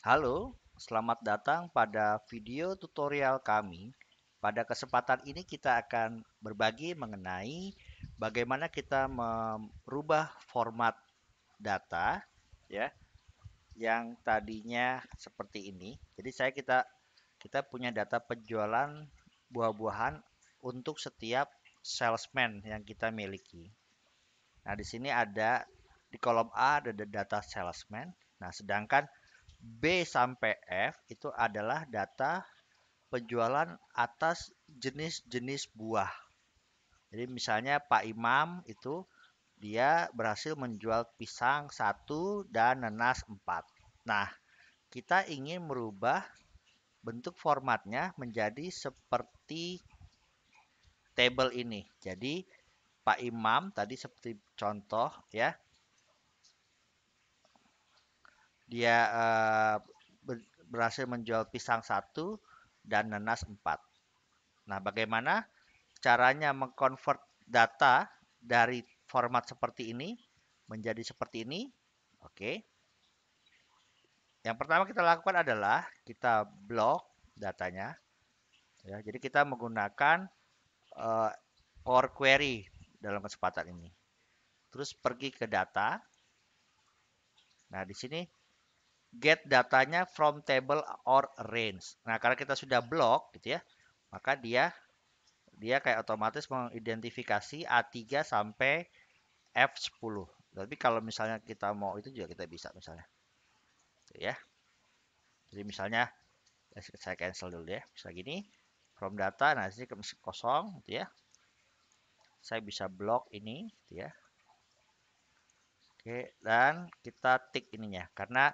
Halo, selamat datang pada video tutorial kami. Pada kesempatan ini kita akan berbagi mengenai bagaimana kita merubah format data ya yang tadinya seperti ini. Jadi saya kita kita punya data penjualan buah-buahan untuk setiap salesman yang kita miliki. Nah, di sini ada di kolom A ada data salesman. Nah, sedangkan B sampai F itu adalah data penjualan atas jenis-jenis buah. Jadi misalnya Pak Imam itu dia berhasil menjual pisang satu dan nanas empat. Nah, kita ingin merubah bentuk formatnya menjadi seperti table ini. Jadi Pak Imam tadi seperti contoh ya, dia uh, berhasil menjual pisang satu dan nanas empat. Nah, bagaimana caranya mengkonvert data dari format seperti ini menjadi seperti ini? Oke. Yang pertama kita lakukan adalah kita blok datanya. Ya, jadi kita menggunakan uh, Power Query dalam kesempatan ini. Terus pergi ke data. Nah, di sini get datanya from table or range. Nah, karena kita sudah blok gitu ya, maka dia dia kayak otomatis mengidentifikasi A3 sampai F10. Tapi kalau misalnya kita mau itu juga kita bisa misalnya. Gitu ya. Jadi misalnya saya cancel dulu ya. Bisa gini, from data nah sini kosong gitu ya. Saya bisa blok ini gitu ya. Oke, dan kita tick ininya karena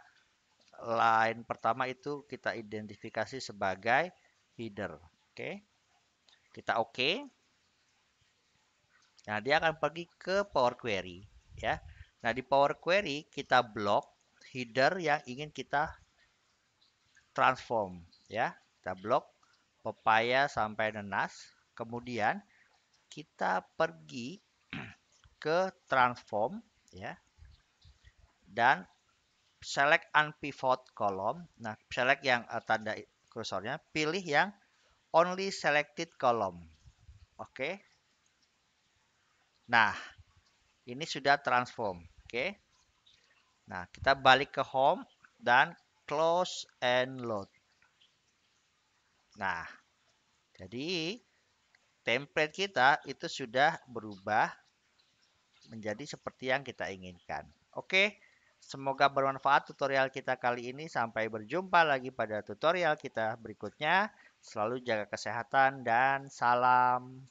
line pertama itu kita identifikasi sebagai header. Oke. Okay. Kita oke. Okay. Nah, dia akan pergi ke Power Query, ya. Nah, di Power Query kita blok header yang ingin kita transform, ya. Kita blok pepaya sampai nenas. Kemudian kita pergi ke transform, ya. Dan select unpivot column. Nah, select yang uh, tanda kursornya, pilih yang only selected column. Oke. Okay. Nah, ini sudah transform. Oke. Okay. Nah, kita balik ke home dan close and load. Nah, jadi template kita itu sudah berubah menjadi seperti yang kita inginkan. Oke. Okay. Semoga bermanfaat tutorial kita kali ini. Sampai berjumpa lagi pada tutorial kita berikutnya. Selalu jaga kesehatan dan salam